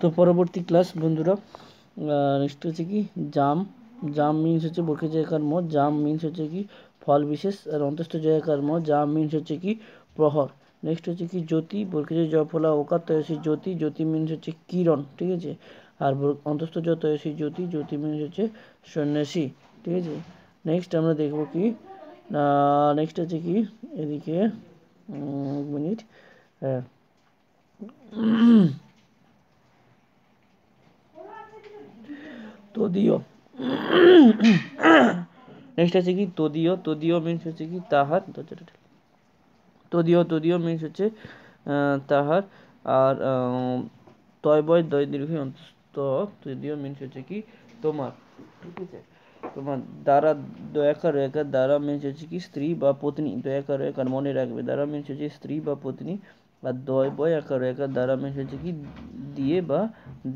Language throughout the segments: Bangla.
তো পরবর্তী ক্লাস বন্ধুরা নেক্সট হচ্ছে কি জাম জাম মিনস হচ্ছে বর্গে জয়াকার ম জাম মিনস হচ্ছে কি ফল বিশেষ আর অন্তস্থ জয়াকার ম জাম মিনস হচ্ছে কি প্রহর নেক্সট হচ্ছে কি জ্যোতি বর্গে ফলা ওকার তয়সী জ্যোতি জ্যোতি মিনস হচ্ছে কিরণ ঠিক আছে আর অন্তস্থ জ তয়সী জ্যোতি জ্যোতি মিনস হচ্ছে সন্ন্যাসী ঠিক আছে নেক্সট আমরা দেখব কি নেক্সট হচ্ছে কি এদিকে এক মিনিট হ্যাঁ তদীয় নেক্সট আছে কি তদীয় তদীয় মিনস হচ্ছে কি তাহার তদীয় তদীয় মিনস হচ্ছে তাহার আর তয় বয় দয় দীর্ঘ অন্তস্থ তদীয় মিনস হচ্ছে কি তোমার ঠিক আছে তোমার দ্বারা দয়াকার একার দ্বারা মিনস হচ্ছে কি স্ত্রী বা পত্নী দয়াকার একার মনে রাখবে দ্বারা মিনস হচ্ছে স্ত্রী বা পত্নী বা দয় বয় একার একার দ্বারা মিনস হচ্ছে কি দিয়ে বা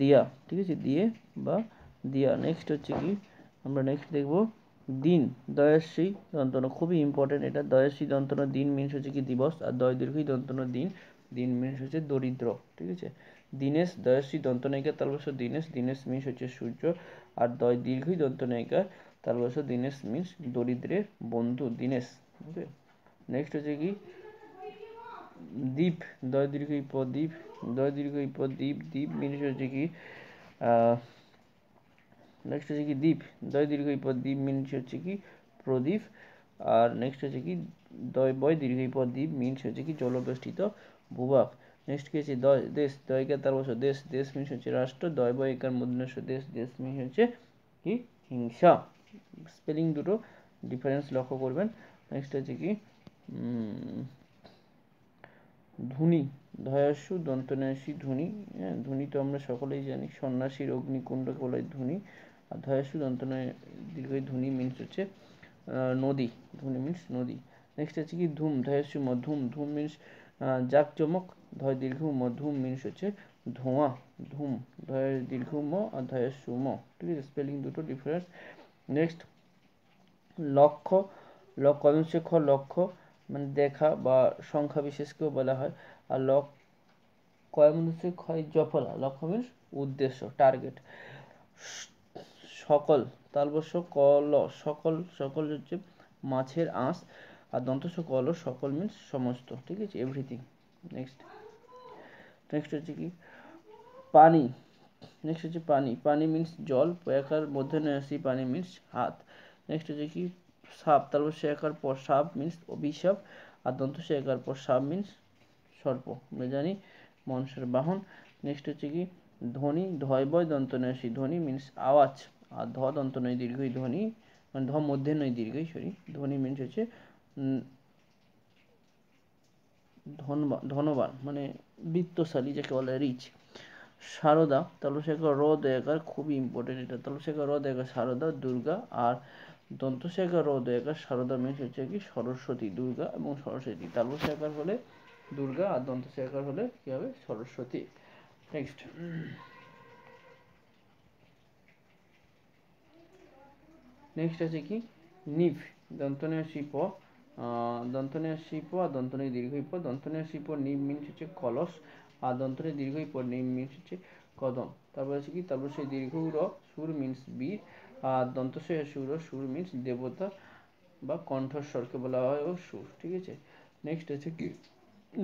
দিয়া ঠিক আছে দিয়ে বা দিয়া নেক্সট হচ্ছে কি আমরা নেক্সট দেখব দিন দয়াশ্রী দন্তন খুবই ইম্পর্টেন্ট এটা দয়াশ্রী দন্তন দিন মিনস হচ্ছে কি দিবস আর দয় দীর্ঘ দন্তন দিন দিন মিনস হচ্ছে দরিদ্র ঠিক আছে দীনেশ দয়াশ্রী দন্তনায়িকা বছর দীনেশ দীনেশ মিনস হচ্ছে সূর্য আর দয় দীর্ঘী দন্তনায়িকা বছর দীনেশ মিনস দরিদ্রের বন্ধু দীনেশ ওকে নেক্সট হচ্ছে কি দ্বীপ দয় দীর্ঘ ইপ দ্বীপ দয় দীর্ঘ ইপ দ্বীপ দ্বীপ মিনস হচ্ছে কি নেক্সট হচ্ছে কি দ্বীপ দয় দীর্ঘ পদ দ্বীপ মিনস হচ্ছে কি প্রদীপ আর নেক্সট হচ্ছে কি দয় বয় দীর্ঘ পদ দ্বীপ মিনস হচ্ছে কি জলবেষ্টিত ভূভাগ নেক্সট কি আছে দয় দেশ দয়কার তার বছর দেশ দেশ মিনস হচ্ছে রাষ্ট্র দয় বয় একার মধ্যে দেশ দেশ মিনস হচ্ছে কি হিংসা স্পেলিং দুটো ডিফারেন্স লক্ষ্য করবেন নেক্সট হচ্ছে কি ধুনি ধয়াসু দন্তনাসী ধুনি হ্যাঁ ধুনি তো আমরা সকলেই জানি সন্ন্যাসীর অগ্নিকুণ্ড কোলায় ধুনি আর ধয়াসু দন্তনয় দীর্ঘ ধ্বনি মিন্স হচ্ছে নদী ধ্বনি মিন্স নদী নেক্সট আছে কি ধুম ধয়াসু মধুম ধুম মিনস জাকজমক ধয় দীর্ঘ মধুম মিন্স হচ্ছে ধোঁয়া ধুম ধয় দীর্ঘ ম আর ধয় সুম ঠিক আছে স্পেলিং দুটো ডিফারেন্স নেক্সট লক্ষ্য লক্ষ্য অনুচ্ছেক্ষ লক্ষ্য মানে দেখা বা সংখ্যা বিশেষকেও বলা হয় আর লক কয় মনুষ্য ক্ষয় জফলা লক্ষ্য মিন্স উদ্দেশ্য টার্গেট সকল তালবস্য কল সকল সকল হচ্ছে মাছের আঁশ আর দন্তস কল সকল মিনস সমস্ত ঠিক আছে এভরিথিং নেক্সট নেক্সট হচ্ছে কি পানি নেক্সট হচ্ছে পানি পানি মিনস জল একার মধ্যে আসি পানি মিনস হাত নেক্সট হচ্ছে কি সাপ তারপর সে একার পর সাপ মিনস অভিশাপ আর দন্ত একার পর সাপ মিনস সর্প আমরা জানি মনসের বাহন নেক্সট হচ্ছে কি ধ্বনি ধয় বয় দন্ত নয়াসি ধ্বনি মিনস আওয়াজ আর ধ দন্ত নয় দীর্ঘই ধ্বনি মানে ধ মধ্যে নয় দীর্ঘই সরি ধ্বনি মিনস হচ্ছে ধনবান ধনবান মানে বৃত্তশালী যাকে বলে রিচ সারদা তলশেখর র দয়াকার খুবই ইম্পর্টেন্ট এটা তলশেখর র দয়াকার সারদা দুর্গা আর দন্তশেখর র দয়াকার সারদা মিনস হচ্ছে কি সরস্বতী দুর্গা এবং সরস্বতী তালশেখর হলে দুর্গা আর দন্তশেখর হলে কী হবে সরস্বতী নেক্সট নেক্সট আছে কি নিভ দন্তনীয় শিল্প দন্তনীয় শিল্প আর দন্তনীয় দীর্ঘ ইপ দন্তনীয় শিল্প নিভ মিনস হচ্ছে কলস আর দন্তনীয় দীর্ঘ ইপ নিভ মিনস হচ্ছে কদম তারপর আছে কি তারপর সেই দীর্ঘ র সুর মিনস বীর আর দন্তশয় সুর সুর মিনস দেবতা বা কণ্ঠস্বরকে বলা হয় ও সুর ঠিক আছে নেক্সট আছে কি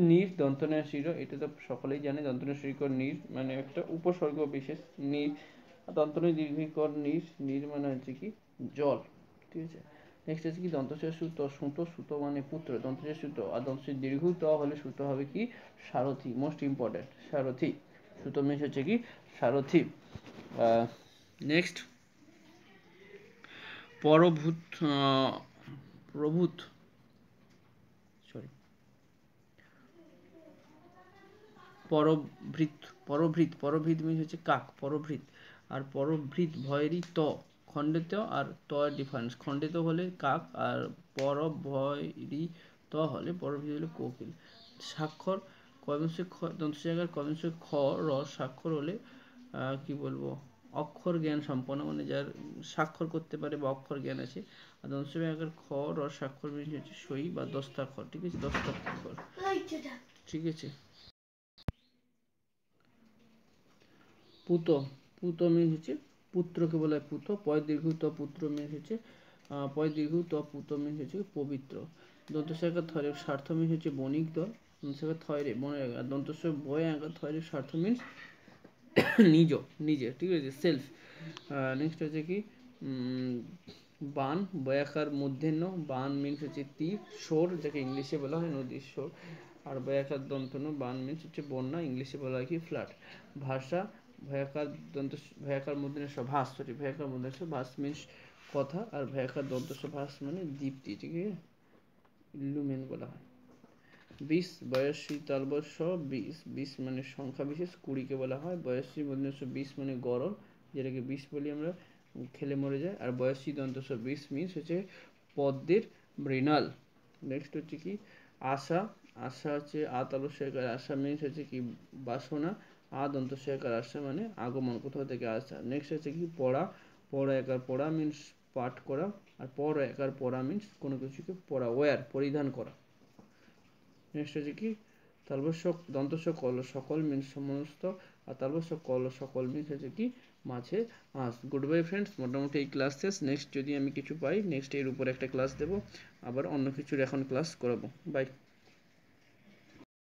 নির দন্তনীয় শির এটা তো সকলেই জানে দন্তনীয় শিরকর নির মানে একটা উপসর্গ বিশেষ নির দন্তনীয় দীর্ঘিকর নির নির মানে হচ্ছে কি জল ঠিক আছে নেক্সট আছে কি দন্তস্য সুত সুত সুতো মানে পুত্র দন্তস্য সুতো আর দন্তস্য দীর্ঘ ত হলে সুত হবে কি সারথি মোস্ট ইম্পর্টেন্ট সারথি সুত মিস হচ্ছে কি সারথি নেক্সট পরভূত প্রভূত সরি পরভৃত পরভৃত পরভৃত মিস হচ্ছে কাক পরভৃত আর পরভৃত ভয়েরই ত খণ্ডিত আর ত ডিফারেন্স খণ্ডিত হলে কাক আর পর ভয়রি ত হলে পরবর্তী হলে কোকিল স্বাক্ষর কয়বংশী খ দন্ত জায়গার কয়বংশী খ র স্বাক্ষর হলে কি বলবো অক্ষর জ্ঞান সম্পন্ন মানে যার স্বাক্ষর করতে পারে বা অক্ষর জ্ঞান আছে আর দন্ত জায়গার খ র স্বাক্ষর বিশেষ হচ্ছে সই বা দস্তাক্ষর ঠিক আছে দস্তাক্ষর ঠিক আছে পুত পুত মিন হচ্ছে পুত্রকে বলা হয় পুত পয় দীর্ঘ ত পুত্র মিন হচ্ছে পয় দীর্ঘ ত পুত মিন হচ্ছে পবিত্র শাখা থরে স্বার্থ মিন হচ্ছে বণিক দল দন্তসাকা থরে মনে রাখা দন্তস্ব বয় আঁকা থরে স্বার্থ মিন নিজ নিজের ঠিক আছে সেলফ নেক্সট হচ্ছে কি বান বয়াকার মধ্যাহ্ন বান মিনস হচ্ছে তীর শোর যাকে ইংলিশে বলা হয় নদীর শোর আর বয়াকার দন্তন বান মিনস হচ্ছে বন্যা ইংলিশে বলা হয় কি ফ্ল্যাট ভাষা ভয়াকার দন্ত ভয়াকার মুদ্রণের সভাস সরি ভয়াকার মুদ্রণের সভাস মিনস কথা আর ভয়াকার দন্ত সভাস মানে দীপ্তি ঠিক আছে লুমেন বলা হয় বিশ বয়সী তালবর্ষ বিশ বিশ মানে সংখ্যা বিশেষ কুড়িকে বলা হয় বয়সী মুদ্রণের বিশ মানে গরল যেটাকে বিষ বলি আমরা খেলে মরে যায় আর বয়সী দন্ত বিষ মিনস হচ্ছে পদ্মের মৃণাল নেক্সট হচ্ছে কি আশা আশা হচ্ছে আতালস্যকার আশা মিনস হচ্ছে কি বাসনা আদন্ত শেখার আসছে মানে আগমন কোথাও থেকে আসছে নেক্সট হচ্ছে কি পড়া পড়া একার পড়া মিনস পাঠ করা আর পর একার পড়া মিনস কোনো কিছুকে পড়া ওয়ার পরিধান করা নেক্সট হচ্ছে কি তারপর সক দন্ত সকল সকল মিনস সমস্ত আর তারপর সকল সকল মিনস হচ্ছে কি মাঝে আস গুড বাই ফ্রেন্ডস মোটামুটি এই ক্লাস শেষ নেক্সট যদি আমি কিছু পাই নেক্সট এর উপর একটা ক্লাস দেবো আবার অন্য কিছুর এখন ক্লাস করাবো বাই